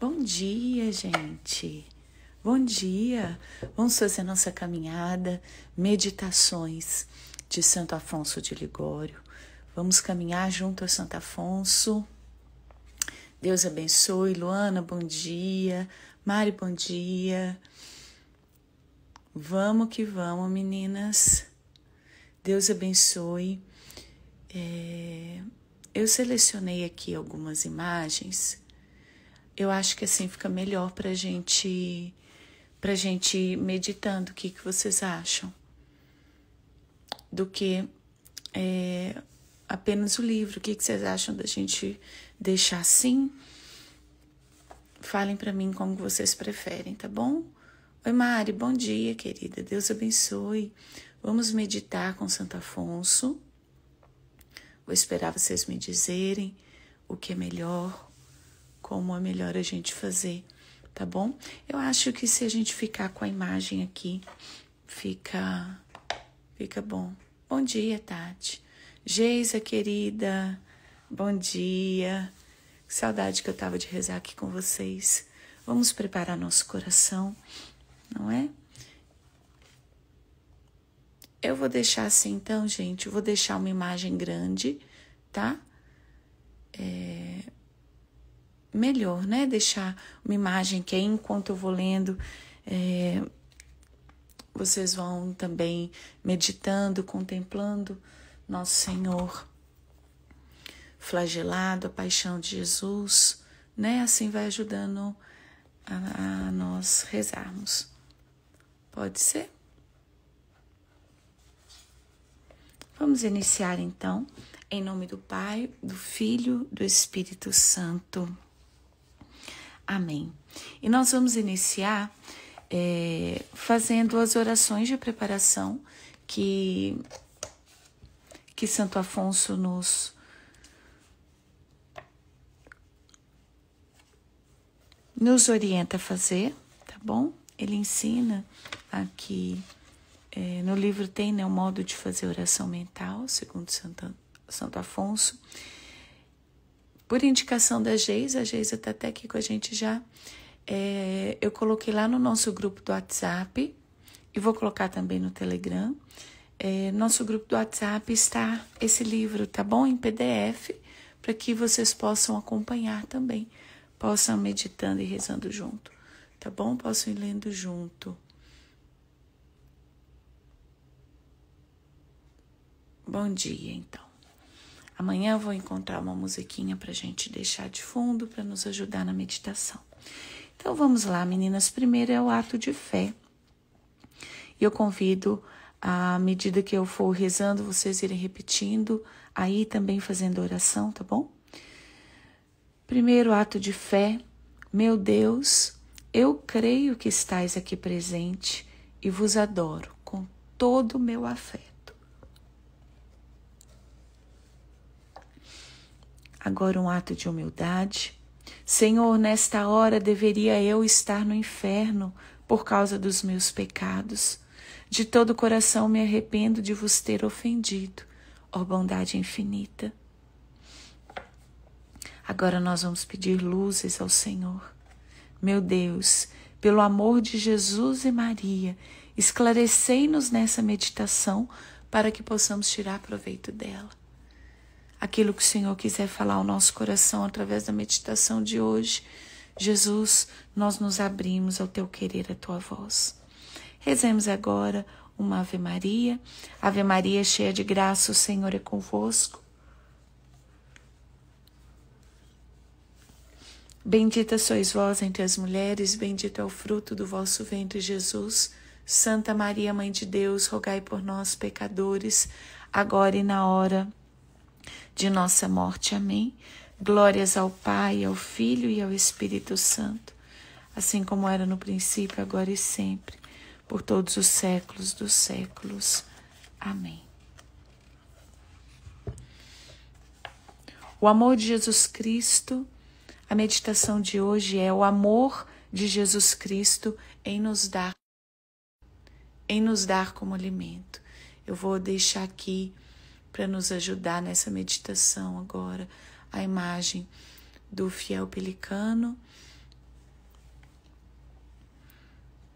Bom dia, gente. Bom dia. Vamos fazer nossa caminhada, meditações de Santo Afonso de Ligório. Vamos caminhar junto a Santo Afonso. Deus abençoe. Luana, bom dia. Mari, bom dia. Vamos que vamos, meninas. Deus abençoe. É, eu selecionei aqui algumas imagens eu acho que assim fica melhor para gente para gente meditando o que, que vocês acham do que é, apenas o livro. O que, que vocês acham da gente deixar assim? Falem para mim como vocês preferem, tá bom? Oi, Mari, bom dia, querida. Deus abençoe. Vamos meditar com Santo Afonso. Vou esperar vocês me dizerem o que é melhor, como é melhor a gente fazer, tá bom? Eu acho que se a gente ficar com a imagem aqui, fica, fica bom. Bom dia, Tati. Geisa, querida, bom dia. Que saudade que eu tava de rezar aqui com vocês. Vamos preparar nosso coração, não é? Eu vou deixar assim, então, gente. Eu vou deixar uma imagem grande, tá? É, melhor, né? Deixar uma imagem que aí, é enquanto eu vou lendo, é, vocês vão também meditando, contemplando Nosso Senhor flagelado, a paixão de Jesus, né? Assim vai ajudando a, a nós rezarmos. Pode ser? Vamos iniciar então, em nome do Pai, do Filho, do Espírito Santo. Amém. E nós vamos iniciar é, fazendo as orações de preparação que, que Santo Afonso nos, nos orienta a fazer, tá bom? Ele ensina aqui é, no livro tem né, o modo de fazer oração mental, segundo Santo, Santo Afonso. Por indicação da Geisa, a Geisa está até aqui com a gente já, é, eu coloquei lá no nosso grupo do WhatsApp e vou colocar também no Telegram. É, nosso grupo do WhatsApp está esse livro, tá bom? Em PDF, para que vocês possam acompanhar também, possam meditando e rezando junto, tá bom? Possam ir lendo junto. Bom dia, então. Amanhã vou encontrar uma musiquinha para gente deixar de fundo para nos ajudar na meditação. Então vamos lá, meninas. Primeiro é o ato de fé. E eu convido, à medida que eu for rezando, vocês irem repetindo, aí também fazendo oração, tá bom? Primeiro ato de fé. Meu Deus, eu creio que estais aqui presente e vos adoro com todo o meu afeto. Agora um ato de humildade. Senhor, nesta hora deveria eu estar no inferno por causa dos meus pecados. De todo o coração me arrependo de vos ter ofendido, ó bondade infinita. Agora nós vamos pedir luzes ao Senhor. Meu Deus, pelo amor de Jesus e Maria, esclarecei-nos nessa meditação para que possamos tirar proveito dela aquilo que o Senhor quiser falar ao nosso coração através da meditação de hoje. Jesus, nós nos abrimos ao teu querer, à tua voz. Rezemos agora uma Ave Maria. Ave Maria, cheia de graça, o Senhor é convosco. Bendita sois vós entre as mulheres, bendito é o fruto do vosso ventre, Jesus. Santa Maria, Mãe de Deus, rogai por nós, pecadores, agora e na hora de nossa morte. Amém. Glórias ao Pai, ao Filho e ao Espírito Santo, assim como era no princípio, agora e sempre, por todos os séculos dos séculos. Amém. O amor de Jesus Cristo, a meditação de hoje é o amor de Jesus Cristo em nos dar em nos dar como alimento. Eu vou deixar aqui para nos ajudar nessa meditação agora, a imagem do fiel pelicano,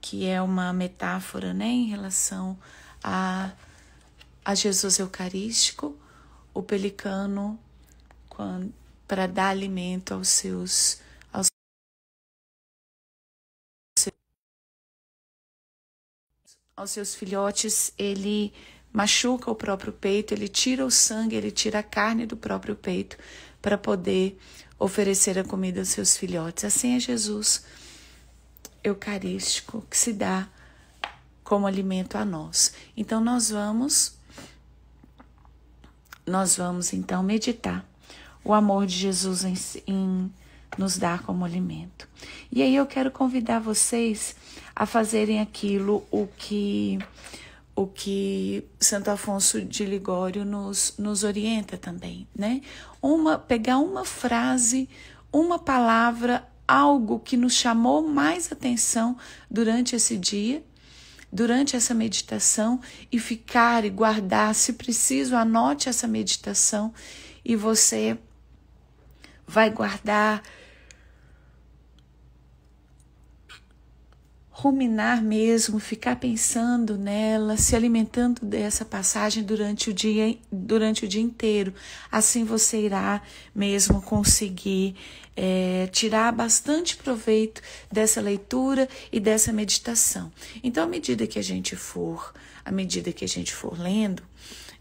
que é uma metáfora né, em relação a, a Jesus Eucarístico, o pelicano para dar alimento aos seus. Aos aos seus filhotes, ele machuca o próprio peito, ele tira o sangue, ele tira a carne do próprio peito para poder oferecer a comida aos seus filhotes. Assim é Jesus eucarístico que se dá como alimento a nós. Então nós vamos nós vamos então meditar o amor de Jesus em, em, nos dar como alimento. E aí eu quero convidar vocês a fazerem aquilo o que o que Santo Afonso de Ligório nos, nos orienta também, né? Uma pegar uma frase, uma palavra, algo que nos chamou mais atenção durante esse dia, durante essa meditação e ficar e guardar, se preciso, anote essa meditação e você vai guardar ruminar mesmo, ficar pensando nela, se alimentando dessa passagem durante o dia, durante o dia inteiro. Assim você irá mesmo conseguir é, tirar bastante proveito dessa leitura e dessa meditação. Então, à medida que a gente for, à medida que a gente for lendo,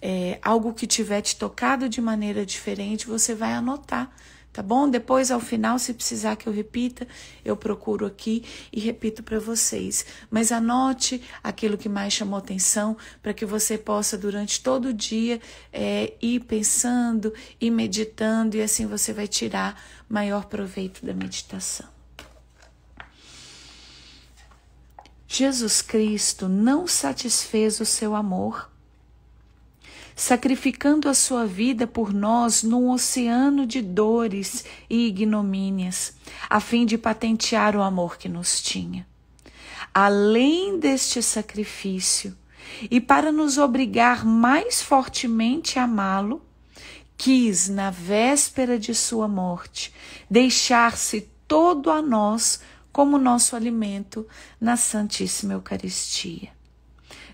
é, algo que tiver te tocado de maneira diferente, você vai anotar tá bom? Depois, ao final, se precisar que eu repita, eu procuro aqui e repito para vocês. Mas anote aquilo que mais chamou atenção para que você possa, durante todo o dia, é, ir pensando e meditando, e assim você vai tirar maior proveito da meditação. Jesus Cristo não satisfez o seu amor sacrificando a sua vida por nós num oceano de dores e ignomínias, a fim de patentear o amor que nos tinha. Além deste sacrifício, e para nos obrigar mais fortemente a amá-lo, quis, na véspera de sua morte, deixar-se todo a nós como nosso alimento na Santíssima Eucaristia.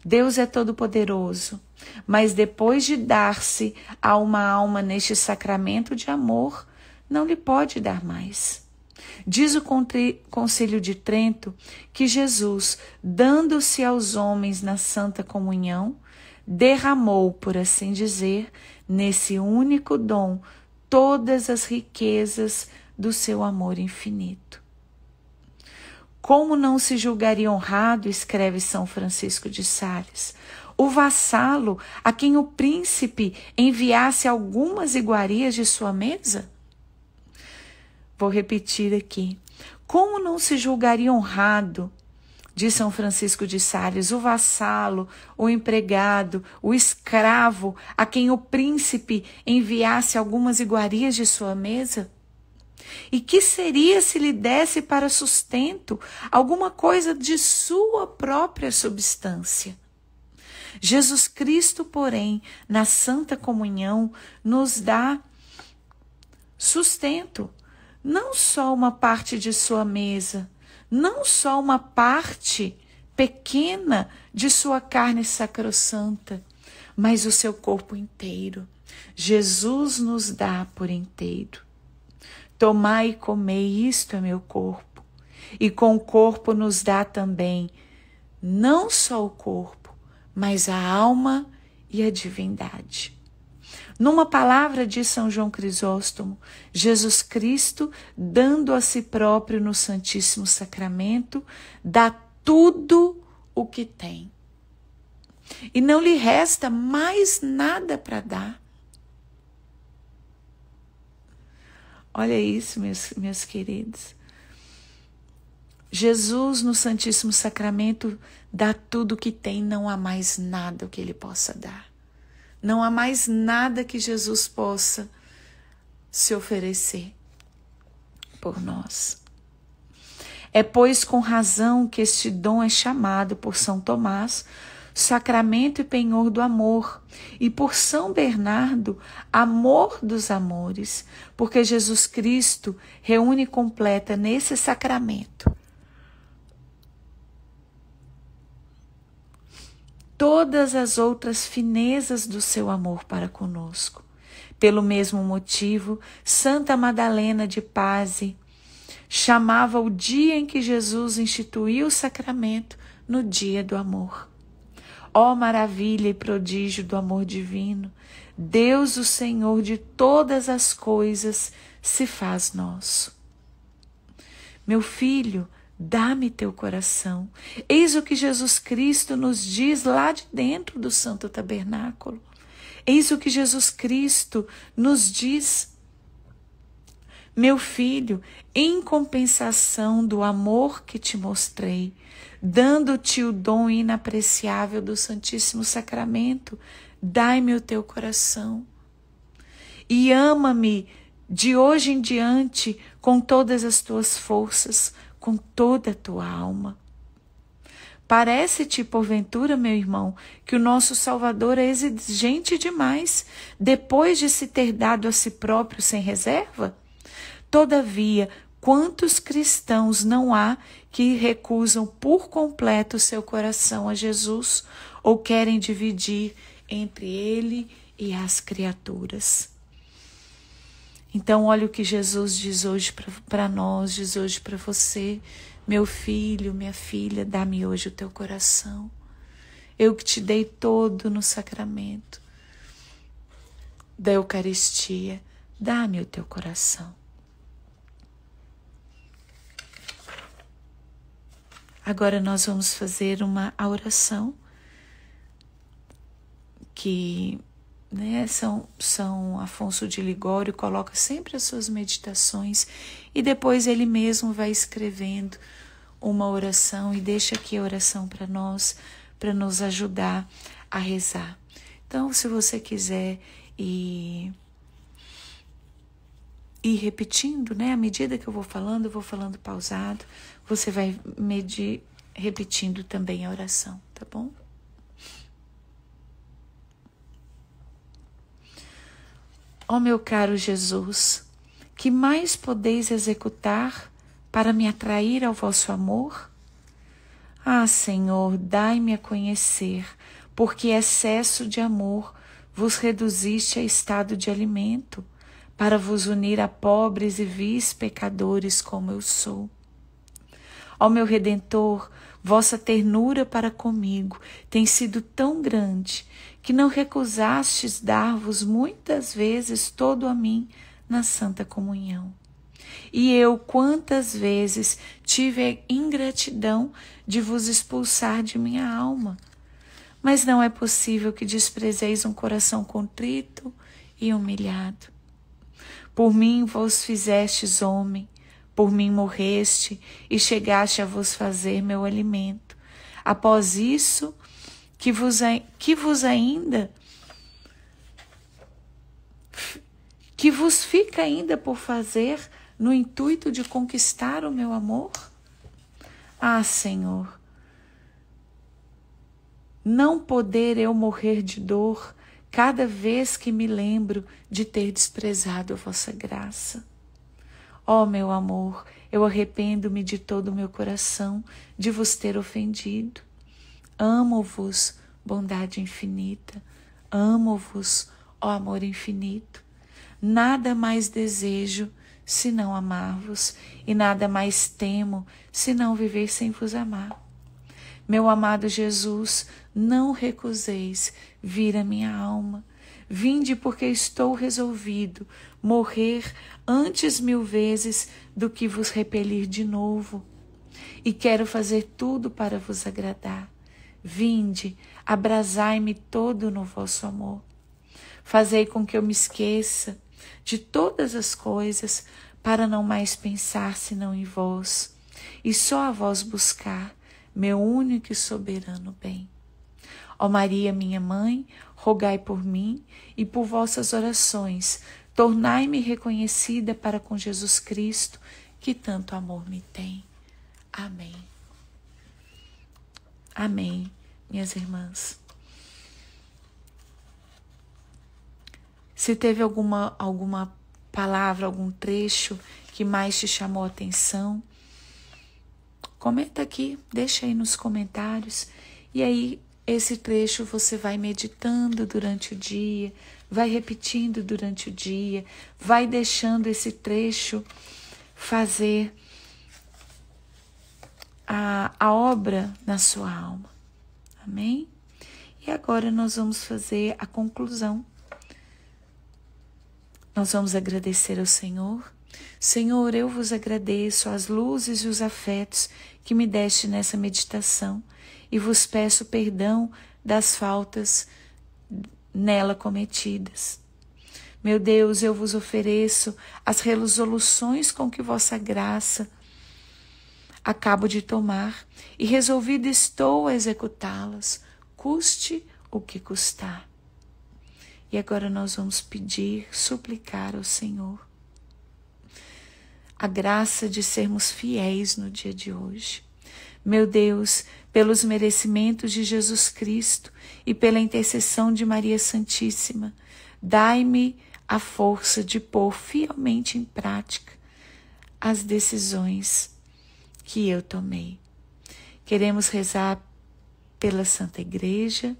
Deus é todo-poderoso, mas depois de dar-se a uma alma neste sacramento de amor, não lhe pode dar mais. Diz o Conselho de Trento que Jesus, dando-se aos homens na Santa Comunhão, derramou, por assim dizer, nesse único dom todas as riquezas do seu amor infinito. Como não se julgaria honrado, escreve São Francisco de Sales, o vassalo a quem o príncipe enviasse algumas iguarias de sua mesa? Vou repetir aqui. Como não se julgaria honrado, diz São Francisco de Sales, o vassalo, o empregado, o escravo a quem o príncipe enviasse algumas iguarias de sua mesa? E que seria se lhe desse para sustento alguma coisa de sua própria substância? Jesus Cristo, porém, na santa comunhão, nos dá sustento, não só uma parte de sua mesa, não só uma parte pequena de sua carne sacrossanta, mas o seu corpo inteiro. Jesus nos dá por inteiro. Tomai e comei, isto é meu corpo. E com o corpo nos dá também não só o corpo, mas a alma e a divindade. Numa palavra de São João Crisóstomo, Jesus Cristo, dando a si próprio no Santíssimo Sacramento, dá tudo o que tem. E não lhe resta mais nada para dar. Olha isso, meus, meus queridos. Jesus no Santíssimo Sacramento dá tudo o que tem, não há mais nada que ele possa dar. Não há mais nada que Jesus possa se oferecer por nós. É, pois, com razão que este dom é chamado por São Tomás sacramento e penhor do amor, e por São Bernardo, amor dos amores, porque Jesus Cristo reúne e completa nesse sacramento todas as outras finezas do seu amor para conosco. Pelo mesmo motivo, Santa Madalena de Paz chamava o dia em que Jesus instituiu o sacramento no dia do amor. Ó maravilha e prodígio do amor divino, Deus, o Senhor de todas as coisas, se faz nosso. Meu filho, dá-me teu coração. Eis o que Jesus Cristo nos diz lá de dentro do Santo Tabernáculo. Eis o que Jesus Cristo nos diz. Meu filho, em compensação do amor que te mostrei, dando-te o dom inapreciável do Santíssimo Sacramento, dai-me o teu coração. E ama-me de hoje em diante com todas as tuas forças, com toda a tua alma. Parece-te, porventura, meu irmão, que o nosso Salvador é exigente demais, depois de se ter dado a si próprio sem reserva? Todavia, Quantos cristãos não há que recusam por completo seu coração a Jesus ou querem dividir entre ele e as criaturas? Então, olha o que Jesus diz hoje para nós, diz hoje para você, meu filho, minha filha, dá-me hoje o teu coração. Eu que te dei todo no sacramento da Eucaristia, dá-me o teu coração. Agora nós vamos fazer uma oração que né, São, São Afonso de Ligório coloca sempre as suas meditações e depois ele mesmo vai escrevendo uma oração e deixa aqui a oração para nós, para nos ajudar a rezar. Então, se você quiser e e repetindo, né? À medida que eu vou falando, eu vou falando pausado, você vai medir repetindo também a oração, tá bom? Ó oh, meu caro Jesus, que mais podeis executar para me atrair ao vosso amor? Ah, Senhor, dai-me a conhecer, porque excesso de amor vos reduziste a estado de alimento para vos unir a pobres e vis pecadores como eu sou. Ó meu redentor, vossa ternura para comigo tem sido tão grande que não recusastes dar-vos muitas vezes todo a mim na santa comunhão. E eu quantas vezes tive ingratidão de vos expulsar de minha alma. Mas não é possível que desprezeis um coração contrito e humilhado. Por mim vos fizestes homem, por mim morreste e chegaste a vos fazer meu alimento. Após isso, que vos, que vos ainda que vos fica ainda por fazer no intuito de conquistar o meu amor? Ah, Senhor, não poder eu morrer de dor cada vez que me lembro de ter desprezado a vossa graça. Ó oh, meu amor, eu arrependo-me de todo o meu coração de vos ter ofendido. Amo-vos, bondade infinita. Amo-vos, ó amor infinito. Nada mais desejo senão amar-vos, e nada mais temo senão viver sem vos amar. Meu amado Jesus, não recuseis vir a minha alma. Vinde, porque estou resolvido morrer antes mil vezes do que vos repelir de novo. E quero fazer tudo para vos agradar. Vinde, abrasai-me todo no vosso amor. Fazei com que eu me esqueça de todas as coisas, para não mais pensar senão em vós, e só a vós buscar, meu único e soberano bem. Ó Maria, minha mãe, rogai por mim e por vossas orações, tornai-me reconhecida para com Jesus Cristo, que tanto amor me tem. Amém. Amém, minhas irmãs. Se teve alguma, alguma palavra, algum trecho que mais te chamou a atenção, comenta aqui, deixa aí nos comentários. E aí, esse trecho você vai meditando durante o dia, vai repetindo durante o dia, vai deixando esse trecho fazer a, a obra na sua alma. Amém? E agora nós vamos fazer a conclusão. Nós vamos agradecer ao Senhor. Senhor, eu vos agradeço as luzes e os afetos que me deste nessa meditação e vos peço perdão das faltas nela cometidas. Meu Deus, eu vos ofereço as resoluções com que vossa graça acabo de tomar e resolvido estou a executá-las, custe o que custar. E agora nós vamos pedir, suplicar ao Senhor a graça de sermos fiéis no dia de hoje. Meu Deus, pelos merecimentos de Jesus Cristo e pela intercessão de Maria Santíssima, dai-me a força de pôr fielmente em prática as decisões que eu tomei. Queremos rezar pela Santa Igreja,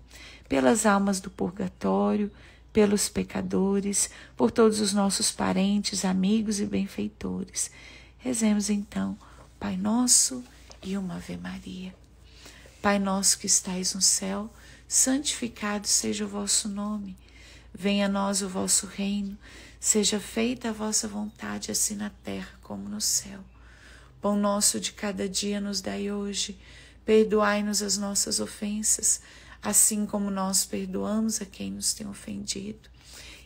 pelas almas do purgatório, pelos pecadores, por todos os nossos parentes, amigos e benfeitores. Rezemos então, Pai Nosso e uma Ave Maria. Pai nosso que estais no céu, santificado seja o vosso nome. Venha a nós o vosso reino, seja feita a vossa vontade, assim na terra como no céu. Pão nosso de cada dia nos dai hoje. Perdoai-nos as nossas ofensas, assim como nós perdoamos a quem nos tem ofendido.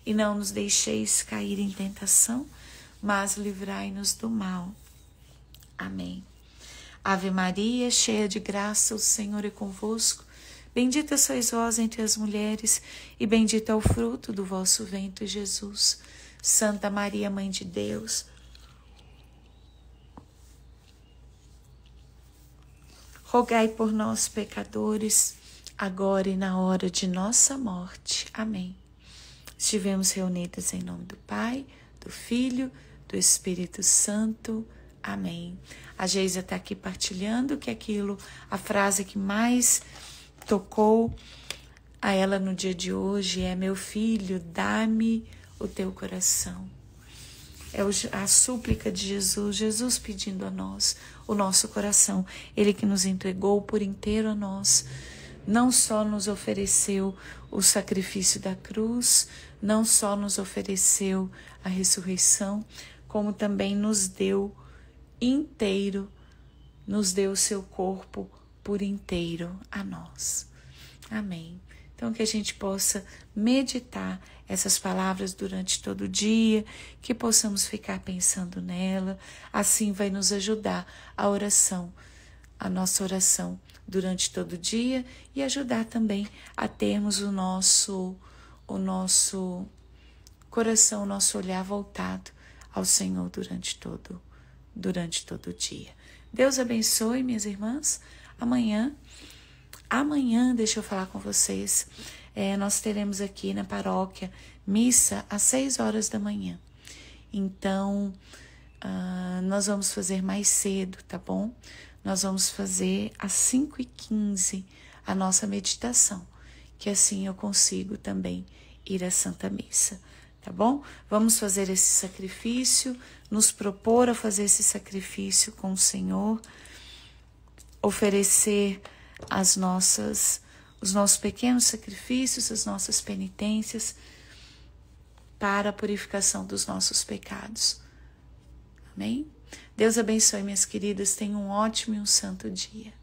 E não nos deixeis cair em tentação, mas livrai-nos do mal. Amém. Ave Maria, cheia de graça, o Senhor é convosco. Bendita sois vós entre as mulheres, e bendito é o fruto do vosso ventre, Jesus. Santa Maria, Mãe de Deus, rogai por nós, pecadores, agora e na hora de nossa morte. Amém. Estivemos reunidas em nome do Pai, do Filho, do Espírito Santo. Amém. A Geisa está aqui partilhando que é aquilo, a frase que mais tocou a ela no dia de hoje é: Meu filho, dá-me o teu coração. É a súplica de Jesus, Jesus pedindo a nós o nosso coração, Ele que nos entregou por inteiro a nós. Não só nos ofereceu o sacrifício da cruz, não só nos ofereceu a ressurreição, como também nos deu inteiro, nos deu o seu corpo por inteiro a nós. Amém. Então, que a gente possa meditar essas palavras durante todo o dia, que possamos ficar pensando nela. Assim vai nos ajudar a oração, a nossa oração durante todo o dia e ajudar também a termos o nosso o nosso coração, o nosso olhar voltado ao Senhor durante todo durante todo o dia. Deus abençoe, minhas irmãs. Amanhã, amanhã, deixa eu falar com vocês. É, nós teremos aqui na paróquia missa às 6 horas da manhã. Então, uh, nós vamos fazer mais cedo, tá bom? Nós vamos fazer às 5h15 a nossa meditação, que assim eu consigo também ir à Santa Missa tá bom? Vamos fazer esse sacrifício, nos propor a fazer esse sacrifício com o Senhor, oferecer as nossas os nossos pequenos sacrifícios, as nossas penitências para a purificação dos nossos pecados. Amém? Deus abençoe, minhas queridas. Tenham um ótimo e um santo dia.